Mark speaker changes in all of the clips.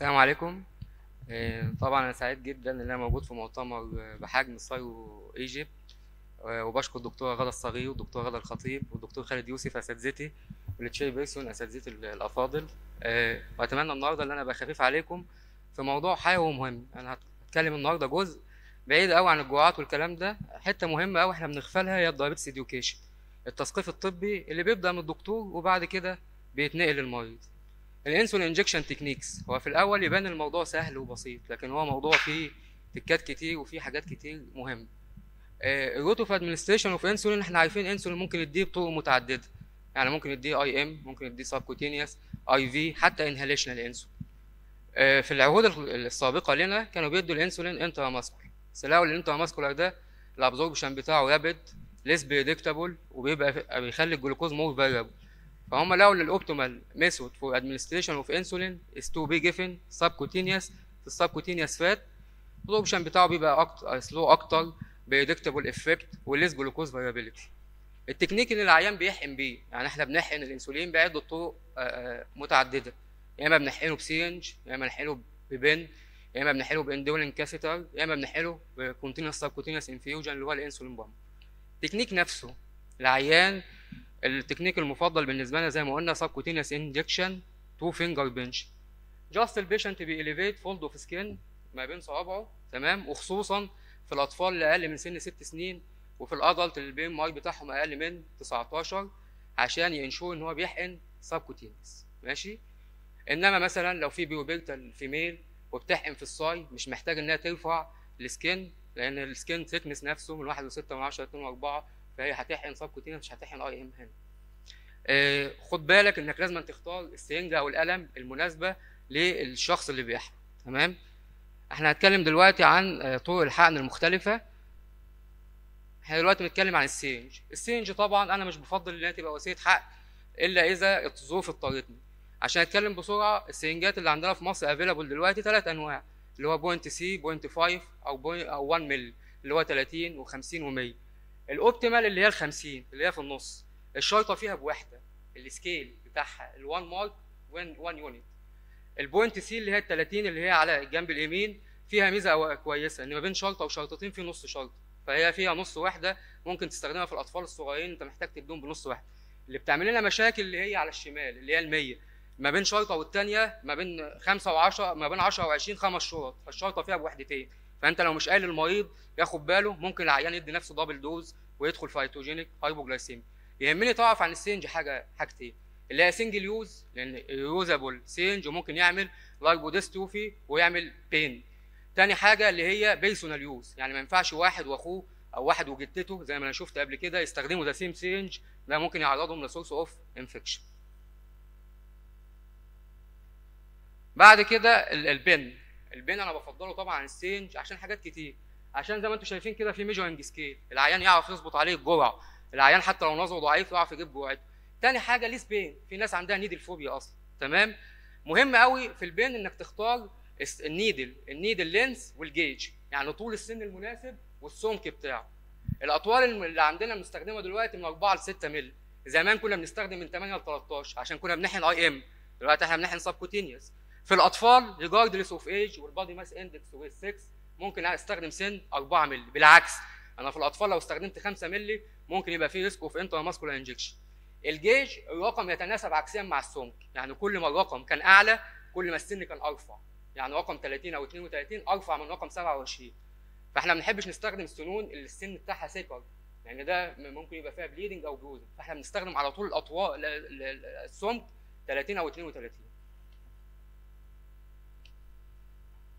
Speaker 1: السلام عليكم آه، طبعا انا سعيد جدا ان انا موجود في مؤتمر بحجم سايرو ايجيبت آه، وبشكر الدكتوره غدا الصغير والدكتوره غدا الخطيب والدكتور خالد يوسف اساتذتي والتشيري بيرسون اساتذتي الافاضل آه، واتمنى النهارده ان انا ابقى خفيف عليكم في موضوع حيوي ومهم انا هتكلم النهارده جزء بعيد قوي عن الجوعات والكلام ده حته مهمه قوي احنا بنغفلها هي الدايبتس اديوكيشن التثقيف الطبي اللي بيبدا من الدكتور وبعد كده بيتنقل للمريض الانسولين انجكشن تكنيكس هو في الاول يبان الموضوع سهل وبسيط لكن هو موضوع فيه تكات كتير وفيه حاجات كتير مهمه الروت اوف ادمنستريشن اوف انسولين احنا عارفين انسولين ممكن يديه بطرق متعدده يعني ممكن يديه اي ام ممكن يديه سبكوتينيوس اي في حتى انهاليشن الانسولين آه، في العهود السابقه لنا كانوا بيدوا الانسولين انترا ماسكولر بس لقوا الانترا ماسكولر ده الابزوربشن بتاعه رابد ليس بريدكتابل وبيبقى بيخلي الجلوكوز مور فاليبل فهم لقوا ان الاوبتيمال ميثود فور ادمنستريشن اوف انسولين از تو بي جيفن سبكوتينيوس السبكوتينيوس فات الاوبشن بتاعه بيبقى اكتر سلو اكتر بريدكتبل افكت وليس جلوكوز فاريابيلتي التكنيك اللي العيان بيحقن بيه يعني احنا بنحقن الانسولين بعده طرق آه، آه، متعدده يا اما بنحقنه بسيرنج يا اما بنحقنه ببن يا اما بنحقنه باندولين كاثيتر يا اما بنحقنه بكونتينوس كوتينيوس انفيوجن اللي هو الانسولين بامب التكنيك نفسه العيان التكنيك المفضل بالنسبه لنا زي ما قلنا سبكوتينس انجكشن تو فينجر بنش جاست البيشنت اليفيت فولد اوف سكين ما بين صوابعه تمام وخصوصا في الاطفال اللي اقل من سن 6 سنين وفي الادلت اللي البي ام اي بتاعهم اقل من 19 عشان ينشور ان هو بيحقن سبكوتينس ماشي انما مثلا لو في بيوبيرتال فيميل وبتحقن في الصاي مش محتاج انها ترفع السكين لان السكين ثيكنس نفسه من 1.6 من 10 ل 2.4 فهي إيه، هتحقن سب كوتينيا مش هتحقن اي ام هنا إيه، خد بالك انك لازم تختار السرنجه او القلم المناسبه للشخص اللي بيحقن تمام احنا هنتكلم دلوقتي عن آه، طرق الحقن المختلفه احنا دلوقتي بنتكلم عن السرنج السرنج طبعا انا مش بفضل ان هي تبقى وسيله حقن الا اذا الظروف اضطرتني عشان اتكلم بسرعه السرنجات اللي عندنا في مصر افيلابل دلوقتي ثلاث انواع اللي هو بوينت سي بوينت 5 او بوينت او 1 مل اللي هو 30 و50 و100 الاوبتيمال اللي هي ال 50 اللي هي في النص الشيطه فيها بواحده السكيل بتاعها ال 1 مارك 1 يونت البوينت سي اللي هي ال 30 اللي هي على الجنب اليمين فيها ميزه كويسه ان ما بين شرطه وشرطتين في نص شرطه فهي فيها نص واحده ممكن تستخدمها في الاطفال الصغيرين انت محتاج تديهم بنص واحده اللي بتعمل لنا مشاكل اللي هي على الشمال اللي هي ال 100 ما بين شرطه والثانيه ما بين 5 و10 ما بين 10 و20 خمس شرط فالشرطه فيها بوحدتين فانت لو مش قايل المريض ياخد باله ممكن العيان يدي نفسه دبل دوز ويدخل فايتوجينيك هايبوجلايسيميا يهمني تعرف عن السينج حاجه حاجتين اللي هي سنجل يوز لان يوزابل سينج وممكن يعمل لايبوديستروفي ويعمل بين تاني حاجه اللي هي بيرسونال يوز يعني ما ينفعش واحد واخوه او واحد وجدته زي ما انا شفت قبل كده يستخدموا ذا سيم سينج ده ممكن يعرضهم لسورس اوف انفكشن بعد كده البن البين انا بفضله طبعا السينج عشان حاجات كتير عشان زي ما انتم شايفين كده في ميجرنج سكيل العيان يعرف يظبط عليه الجرعه العيان حتى لو نظره ضعيف يعرف يجيب جرعته تاني حاجه ليه سبين في ناس عندها نيدل فوبيا اصلا تمام مهم قوي في البين انك تختار النيدل النيدل لينس والجيج يعني طول السن المناسب والسمك بتاعه الاطوال اللي عندنا بنستخدمها دلوقتي من 4 ل 6 مل زمان كنا بنستخدم من 8 ل 13 عشان كنا بنحن اي ام دلوقتي احنا بنحن سبكوتينيوس في الاطفال ريجاردلس اوف ايج والبادي ماس اندكس ويز 6 ممكن استخدم سن 4 مللي بالعكس انا في الاطفال لو استخدمت 5 مللي ممكن يبقى في ريسك اوف انترا ماسكولار انجكشن الجيج الرقم يتناسب عكسيا مع السمك يعني كل ما الرقم كان اعلى كل ما السن كان ارفع يعني رقم 30 او 32 ارفع من رقم 27 فاحنا ما بنحبش نستخدم السنون اللي السن بتاعها سكر لان يعني ده ممكن يبقى فيها بليدنج او بروزنج فاحنا بنستخدم على طول الاطوار السمك 30 او 32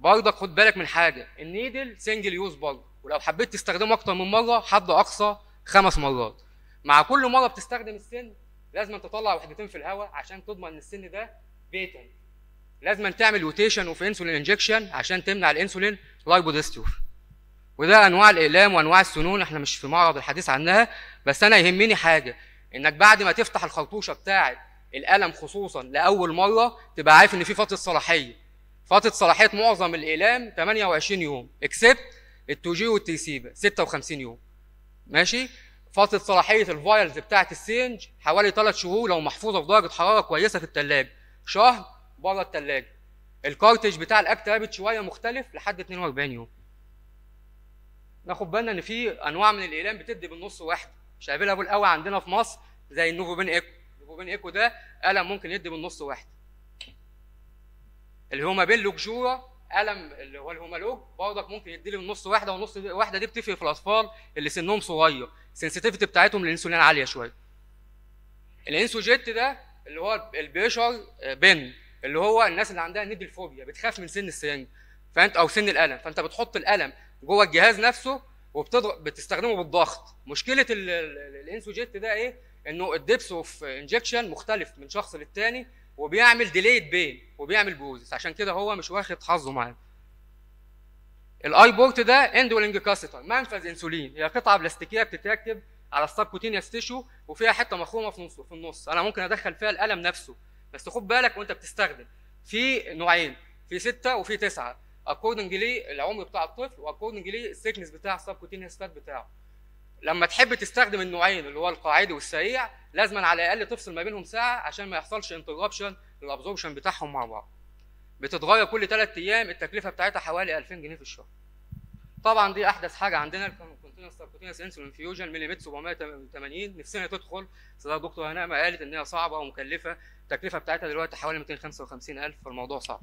Speaker 1: برضك خد بالك من حاجه النيدل سنجل يوز برضه ولو حبيت تستخدمه اكتر من مره حد اقصى خمس مرات مع كل مره بتستخدم السن لازم تطلع وحدتين في الهواء عشان تضمن ان السن ده بيتن لازم تعمل روتيشن اوف انسولين انجكشن عشان تمنع الانسولين لايبوديستروفي وده انواع الالام وانواع السنون احنا مش في معرض الحديث عنها بس انا يهمني حاجه انك بعد ما تفتح الخرطوشه بتاعه القلم خصوصا لاول مره تبقى عارف ان في فتره صلاحيه فاتت صلاحيه معظم الاعلام 28 يوم اكسبت جي والتي سيبا 56 يوم ماشي فاتت صلاحيه الفايلز بتاعه السينج حوالي 3 شهور لو محفوظه في درجه حراره كويسه في الثلاجه شهر بره الثلاجه الكارتج بتاع الاكت رابت شويه مختلف لحد 42 يوم ناخد بالنا ان في انواع من الاعلام بتدي بالنص واحد مش افيلابل قوي عندنا في مصر زي النوفو بين ايكو النوفو بين ايكو ده قلم ممكن يدي بالنص واحد ما بين لوجورا الم اللي هو الهومالوج برضك ممكن يديله النص واحده والنص واحده دي بتفرق في الاطفال اللي سنهم صغير سنسيتيفيتي بتاعتهم للانسولين عاليه شويه الانسوجيت ده اللي هو البيشر آه، بن اللي هو الناس اللي عندها نيدل فوبيا بتخاف من سن السرنج فانت او سن الالم فانت بتحط الالم جوه الجهاز نفسه وبتضغط بتستخدمه بالضغط مشكله الانسوجيت ده ايه انه الدبس اوف انجكشن مختلف من شخص للتاني وبيعمل ديليت بين وبيعمل بوزس عشان كده هو مش واخد حظه معانا الاي بورت ده اندولينج كاسيتر منفذ انسولين هي قطعه بلاستيكيه بتتركب على السبكوتينيوس تيشو وفيها حته مخرومه في النص في النص انا ممكن ادخل فيها القلم نفسه بس خد بالك وانت بتستخدم في نوعين في ستة وفي تسعة اكوردنج العمر بتاع الطفل واكوردنج للسكنس بتاع السبكوتينيوس فات بتاعه لما تحب تستخدم النوعين اللي هو القاعدي والسريع لازم على الاقل تفصل ما بينهم ساعه عشان ما يحصلش انتربشن للابزوربشن بتاعهم مع بعض بتتغير كل ثلاث ايام التكلفه بتاعتها حوالي 2000 جنيه في الشهر طبعا دي احدث حاجه عندنا الكونتينوس سبكوتينوس انسولين فيوجن مليمتر 780 نفسنا تدخل بس الدكتور هناء ما قالت ان هي صعبه ومكلفه التكلفه بتاعتها دلوقتي حوالي 255000 فالموضوع صعب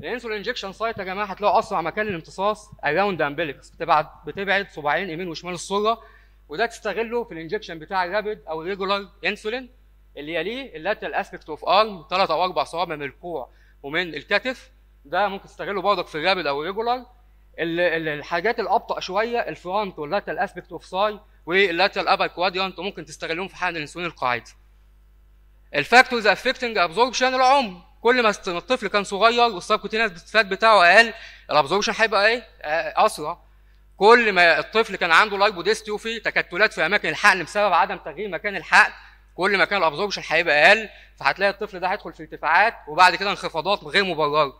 Speaker 1: الانسولين انجكشن سايت يا جماعه هتلاقوا اسرع مكان الامتصاص اراوند امبليكس بتبعد بتبعد صباعين يمين وشمال الصوره وده تستغله في الانجكشن بتاع الرابد او الريجولار انسولين اللي يليه اللاترال اسبكت اوف ارم ثلاث او اربع صوابع من الكوع ومن الكتف ده ممكن تستغله برضك في الرابد او الريجولار الحاجات الابطا شويه الفرونت واللاترال اسبكت اوف ساي واللاترال ابر كوادرانت وممكن تستغلهم في حقن الانسولين القاعدي. الفاكتورز افكتنج ابزوربشن العمر كل ما الطفل كان صغير والسبكوتينس بتاعه اقل الابزوربشن هيبقى ايه؟ اسرع كل ما الطفل كان عنده لايبوديستيوفي تكتلات في اماكن الحقن بسبب عدم تغيير مكان الحقن كل ما كان الابزوربشن هيبقى اقل فهتلاقي الطفل ده هيدخل في ارتفاعات وبعد كده انخفاضات غير مبرره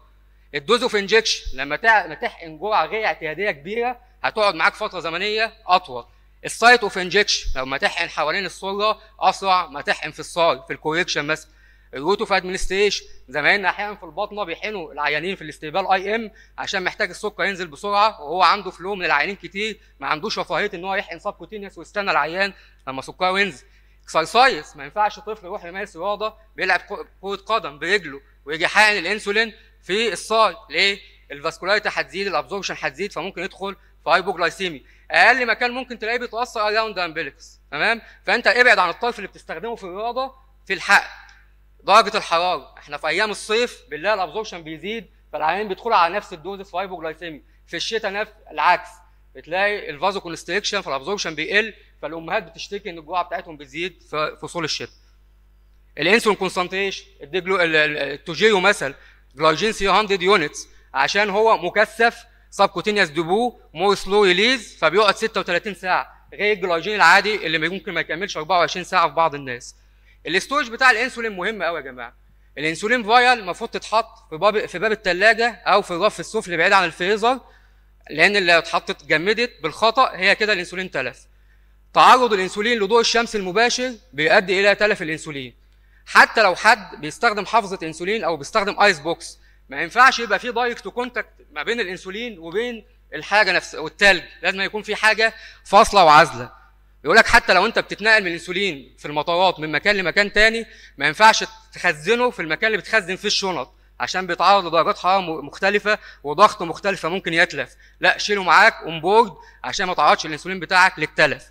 Speaker 1: الدوز اوف انجكشن لما تحقن جرعه غير اعتياديه كبيره هتقعد معاك فتره زمنيه اطول السايت اوف انجكشن لما تحقن حوالين السره اسرع ما تحقن في الصار في الكوريكشن مثلا الروتو في ادمنستريشن زمايلنا احيانا في البطنه بيحنوا العيانين في الاستقبال اي ام عشان محتاج السكر ينزل بسرعه وهو عنده فلو من العيانين كتير ما عندوش رفاهيه ان هو يحقن صاب كوتينيوس ويستنى العيان لما سكره ينزل اكسرسايز ما ينفعش طفل يروح يمارس رياضه بيلعب كره قدم برجله ويجي حاقن الانسولين في الصاي ليه؟ الفاسكولاريتي هتزيد الابزوربشن هتزيد فممكن يدخل في هايبوجلايسيميا اقل مكان ممكن تلاقيه بيتاثر اراوند امبلكس تمام فانت ابعد عن الطرف اللي بتستخدمه في الرياضه في الحقن درجه الحراره احنا في ايام الصيف بنلاقي الابزوربشن بيزيد فالعيانين بيدخلوا على نفس الدوز هايبوجلايسيميا في الشتاء نفس العكس بتلاقي الفازو كونستريكشن فالابزوربشن بيقل فالامهات بتشتكي ان الجوع بتاعتهم بتزيد في فصول الشتاء الانسولين كونسنتريشن الديجلو التوجيرو مثلا جلايجين 300 يونتس عشان هو مكثف كوتينيوس دبو مور سلو ريليز فبيقعد 36 ساعه غير الجلايجين العادي اللي ممكن ما يكملش 24 ساعه في بعض الناس الاستورج بتاع الانسولين مهم قوي يا جماعه الانسولين فايل المفروض تتحط في باب في باب الثلاجه او في الرف السفلي بعيد عن الفريزر لان اللي اتحطت جمدت بالخطا هي كده الانسولين تلف تعرض الانسولين لضوء الشمس المباشر بيؤدي الى تلف الانسولين حتى لو حد بيستخدم حافظه انسولين او بيستخدم ايس بوكس ما ينفعش يبقى في دايركت كونتاكت ما بين الانسولين وبين الحاجه نفسها والتلج لازم يكون في حاجه فاصله وعازله يقول لك حتى لو انت بتتنقل من الانسولين في المطارات من مكان لمكان تاني ما ينفعش تخزنه في المكان اللي بتخزن فيه الشنط عشان بيتعرض لدرجات حراره مختلفه وضغط مختلفه ممكن يتلف لا شيله معاك اون بورد عشان ما تعرضش الانسولين بتاعك للتلف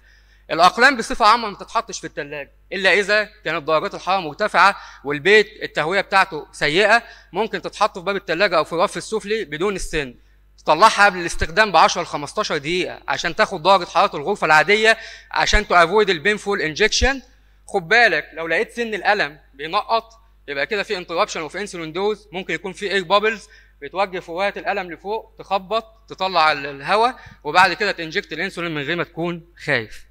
Speaker 1: الاقلام بصفه عامه ما بتتحطش في الثلاجه الا اذا كانت درجات الحراره مرتفعه والبيت التهويه بتاعته سيئه ممكن تتحط في باب الثلاجه او في الرف السفلي بدون السن طلعها قبل الاستخدام ب 10 ل 15 دقيقه عشان تاخد درجه حراره الغرفه العاديه عشان تافويد البينفول انجكشن خد بالك لو لقيت سن الالم بينقط يبقى كده في انتربشن وفي انسولين دوز ممكن يكون في اير بابلز بتوجه فوهه الالم لفوق تخبط تطلع الهواء وبعد كده تنجكت الانسولين من غير ما تكون خايف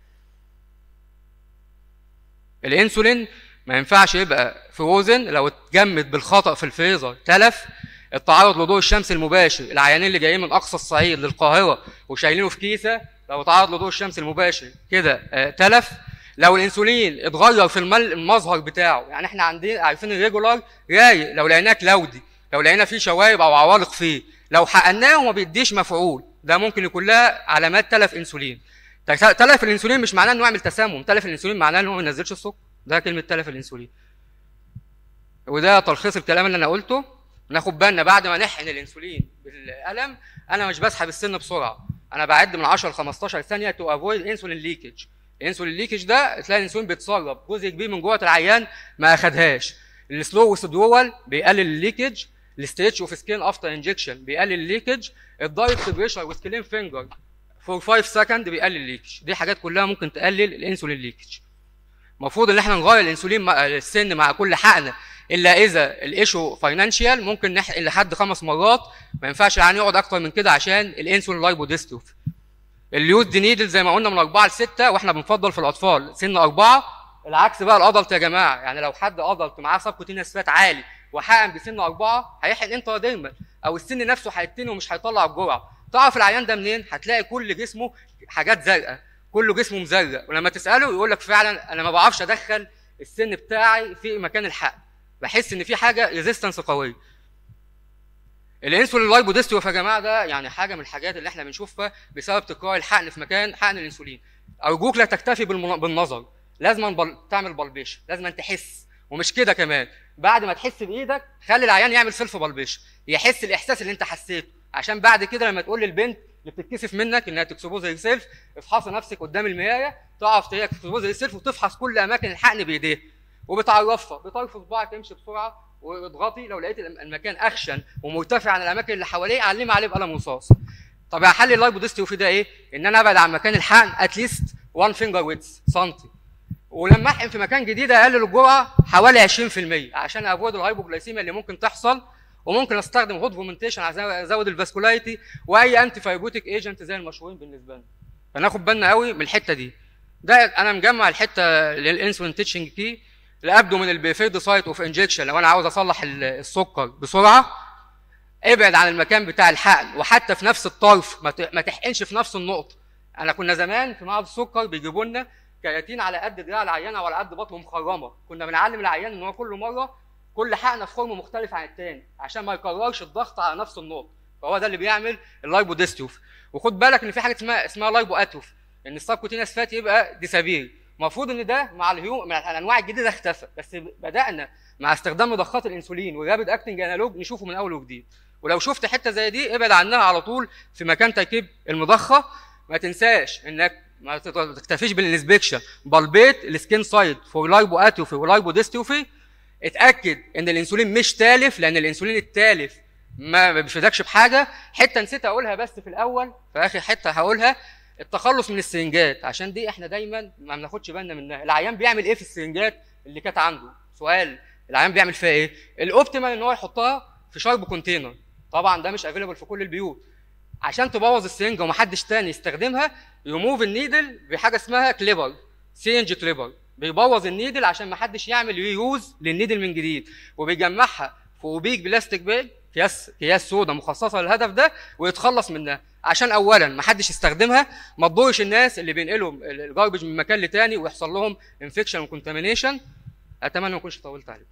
Speaker 1: الانسولين ما ينفعش يبقى فروزن لو اتجمد بالخطا في الفريزر تلف التعرض لضوء الشمس المباشر العيانين اللي جايين من اقصى الصعيد للقاهره وشايلينه في كيسه لو تعرض لضوء الشمس المباشر كده آه، تلف لو الانسولين اتغير في المظهر بتاعه يعني احنا عندنا عارفين الريجولار رايق لو لقيناه كلاودي لو لقينا فيه شوارب او عوالق فيه لو حقناه وما بيديش مفعول ده ممكن يكون لها علامات تلف انسولين تلف الانسولين مش معناه انه يعمل تسمم تلف الانسولين معناه انه ما ينزلش السكر ده كلمه تلف الانسولين وده تلخيص الكلام اللي انا قلته ناخد بالنا بعد ما نحقن الانسولين بالقلم انا مش بسحب السن بسرعه انا بعد من 10 ل 15 ثانيه تو افويد انسولين ليكج الانسولين ليكج ده تلاقي الانسولين بيتسرب جزء كبير من جوه العيان ما اخدهاش السلو وسدرول بيقلل الليكج الستريتش اوف سكين افتر انجكشن بيقلل الليكج الدايركت بريشر وسكلين فينجر فور 5 سكند بيقلل الليكج دي حاجات كلها ممكن تقلل الانسولين ليكج المفروض ان احنا نغير الانسولين السن مع كل حقن الا اذا الايشو فاينانشال ممكن نحقن لحد خمس مرات ما ينفعش العيان يعني يقعد اكتر من كده عشان الانسولين لايبو ديستروفي اليوز دي نيدل زي ما قلنا من اربعه لسته واحنا بنفضل في الاطفال سن اربعه العكس بقى الادلت يا جماعه يعني لو حد ادلت معاه سبكوتينس فات عالي وحقن بسن اربعه هيحقن انترا ديرمال او السن نفسه هيتني ومش هيطلع الجرعه تعرف العيان ده منين؟ هتلاقي كل جسمه حاجات زرقاء كله جسمه مزرق ولما تساله يقول لك فعلا انا ما بعرفش ادخل السن بتاعي في مكان الحقن بحس ان في حاجه ريزيستنس قويه الانسولين لايبوديستروف يا جماعه ده يعني حاجه من الحاجات اللي احنا بنشوفها بسبب تكرار الحقن في مكان حقن الانسولين ارجوك لا تكتفي بالنظر لازم تعمل بلبيش لازم تحس ومش كده كمان بعد ما تحس بايدك خلي العيان يعمل سيلف بلبيش يحس الاحساس اللي انت حسيته عشان بعد كده لما تقول للبنت اللي بتتكسف منك انها تكسبوز سيلف افحص نفسك قدام المرايه تعرف تلاقي تكسبوزري سيلف وتفحص كل اماكن الحقن بايديها وبتعرفها بطرف صباعك تمشي بسرعه واضغطي لو لقيت المكان اخشن ومرتفع عن الاماكن اللي حواليه علمي عليه بقلم رصاص طب حل اللايبوديستروفي ده ايه؟ ان انا ابعد عن مكان الحقن اتليست 1 فينجر ويدز سنتي ولما احقن في مكان جديد اقلل الجرعه حوالي 20% عشان افويد الهايبوجلايسيميا اللي ممكن تحصل وممكن استخدم غدد فومنتيشن عشان ازود الفاسكولايتي واي انتي فايبوتيك ايجنت زي المشهورين بالنسبه لنا فناخد بالنا قوي من الحته دي ده انا مجمع الحته للانسولين تيتشنج بي الابدو من البيفيد سايت اوف انجكشن لو انا عاوز اصلح السكر بسرعه ابعد عن المكان بتاع الحقن وحتى في نفس الطرف ما تحقنش في نفس النقطه انا كنا زمان في معرض السكر بيجيبوا لنا كرياتين على قد دراع العيانه وعلى قد بطنه مخرمه كنا بنعلم العيان ان هو كل مره كل حقنه في فورم مختلف عن التاني عشان ما يكررش الضغط على نفس النقطة فهو ده اللي بيعمل اللايبو ديستوف وخد بالك ان في حاجه اسمها اسمها لايبو اتوف ان السبكوتينس فات يبقى ديسابيري المفروض ان ده مع الهيوم مع الانواع الجديده اختفى بس بدانا مع استخدام مضخات الانسولين والرابد اكتنج انالوج نشوفه من اول وجديد ولو شفت حته زي دي ابعد عنها على طول في مكان تركيب المضخه ما تنساش انك ما تكتفيش بالانسبكشن بالبيت السكين سايد فور لايبو اتروفي ولايبو ديستوفي اتاكد ان الانسولين مش تالف لان الانسولين التالف ما بيفيدكش بحاجه حته نسيت اقولها بس في الاول في اخر حته هقولها التخلص من السرنجات عشان دي احنا دايما ما بناخدش بالنا منها العيان بيعمل ايه في السرنجات اللي كانت عنده سؤال العيان بيعمل فيها ايه الاوبتيمال ان هو يحطها في شارب كونتينر طبعا ده مش افيلبل في كل البيوت عشان تبوظ السرنجه ومحدش تاني يستخدمها يموف النيدل بحاجه اسمها كليبر سي كليبر بيبوظ النيدل عشان ما حدش يعمل ريوز للنيدل من جديد وبيجمعها في اوبيك بلاستيك باج اكياس اكياس سودا مخصصه للهدف ده ويتخلص منها عشان اولا ما حدش يستخدمها ما تضرش الناس اللي بينقلوا الجاربج من مكان لتاني ويحصل لهم انفكشن وكونتامينيشن اتمنى ما اكونش طولت عليكم